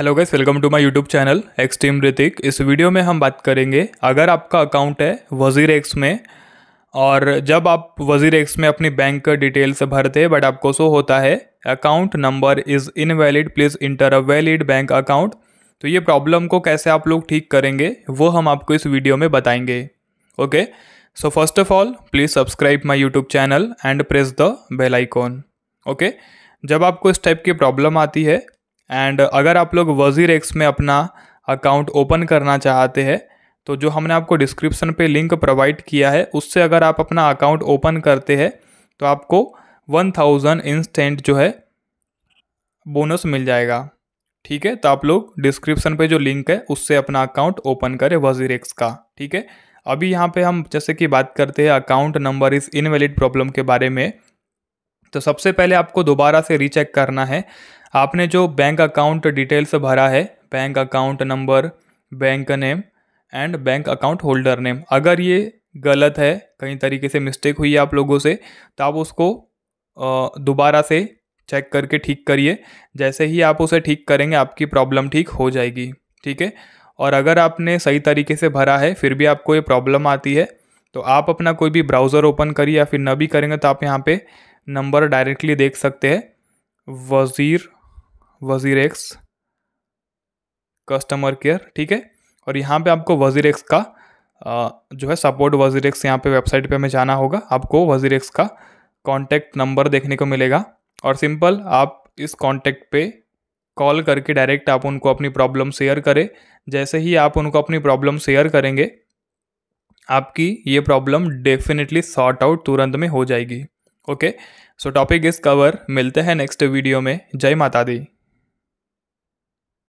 hello guys welcome to my YouTube channel extreme Hrithik इस video में हम बात करेंगे अगर आपका अकाउंट है वजीर एक्स में और जब आप वजीर एक्स में अपनी बैंक डिटेल्स भरते हैं बट आपको सो होता है account number is invalid please enter a valid bank account तो ये प्रॉब्लम को कैसे आप लोग ठीक करेंगे वो हम आपको इस वीडियो में बताएंगे okay so first of all please subscribe my YouTube channel and press the bell icon okay जब आपको इस टाइप की प्रॉब्लम आती है एंड अगर आप लोग वज़ीर एक्स में अपना अकाउंट ओपन करना चाहते हैं तो जो हमने आपको डिस्क्रिप्शन पे लिंक प्रोवाइड किया है उससे अगर आप अपना अकाउंट ओपन करते हैं तो आपको वन थाउजेंड इंस्टेंट जो है बोनस मिल जाएगा ठीक है तो आप लोग डिस्क्रिप्शन पे जो लिंक है उससे अपना अकाउंट ओपन करें वजीर एक्स का ठीक है अभी यहाँ पे हम जैसे कि बात करते हैं account number is invalid problem के बारे में तो सबसे पहले आपको दोबारा से रीचेक करना है आपने जो बैंक अकाउंट डिटेल्स भरा है bank account number bank name and bank account holder name अगर ये गलत है कहीं तरीके से मिस्टेक हुई है आप लोगों से तो आप उसको दोबारा से चेक करके ठीक करिए जैसे ही आप उसे ठीक करेंगे आपकी प्रॉब्लम ठीक हो जाएगी ठीक है और अगर आपने सही तरीके से भरा है फिर भी आपको ये प्रॉब्लम आती है तो आप अपना कोई भी ब्राउज़र ओपन करिए या फिर न भी करेंगे तो आप यहाँ पे नंबर डायरेक्टली देख सकते हैं वज़ीर वज़ीर एक्स कस्टमर केयर ठीक है और यहाँ पे आपको वज़ीर एक्स का आ, जो है सपोर्ट वज़ीर एक्स यहाँ पर वेबसाइट पे हमें जाना होगा आपको वज़ीर एक्स का कॉन्टैक्ट नंबर देखने को मिलेगा और सिंपल आप इस कॉन्टैक्ट पे कॉल करके डायरेक्ट आप उनको अपनी प्रॉब्लम शेयर करें जैसे ही आप उनको अपनी प्रॉब्लम शेयर करेंगे आपकी ये प्रॉब्लम डेफिनेटली सॉर्ट आउट तुरंत में हो जाएगी okay so topic is cover मिलते हैं नेक्स्ट वीडियो में जय माता दी